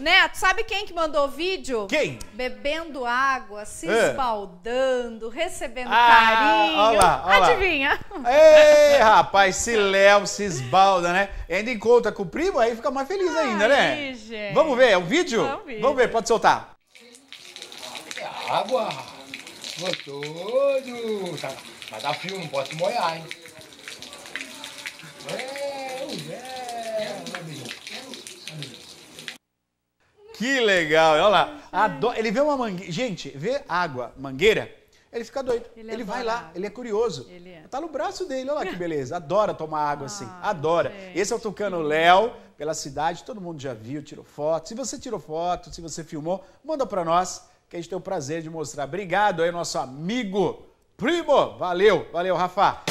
Neto, né? sabe quem que mandou vídeo? Quem? Bebendo água, se é. esbaldando, recebendo ah, carinho. Ó lá, lá. Adivinha? Ei, rapaz, se Léo se esbalda, né? ainda encontra com o primo, aí fica mais feliz Ai, ainda, né? Gente. Vamos ver, é um vídeo? Vamos ver. Vamos ver, pode soltar. É água, gostoso. Tá, mas a fio, não posso molhar, hein? Que legal, olha lá. Ado... Ele vê uma mangueira. Gente, vê água, mangueira, ele fica doido. Ele, ele vai lá, ele é curioso. Ele é. Tá no braço dele, olha lá que beleza. Adora tomar água assim. ah, assim, adora. Gente. Esse é o Tucano Léo, pela cidade, todo mundo já viu, tirou foto. Se você tirou foto, se você filmou, manda para nós, que a gente tem o prazer de mostrar. Obrigado aí, nosso amigo Primo. Valeu, valeu, Rafa.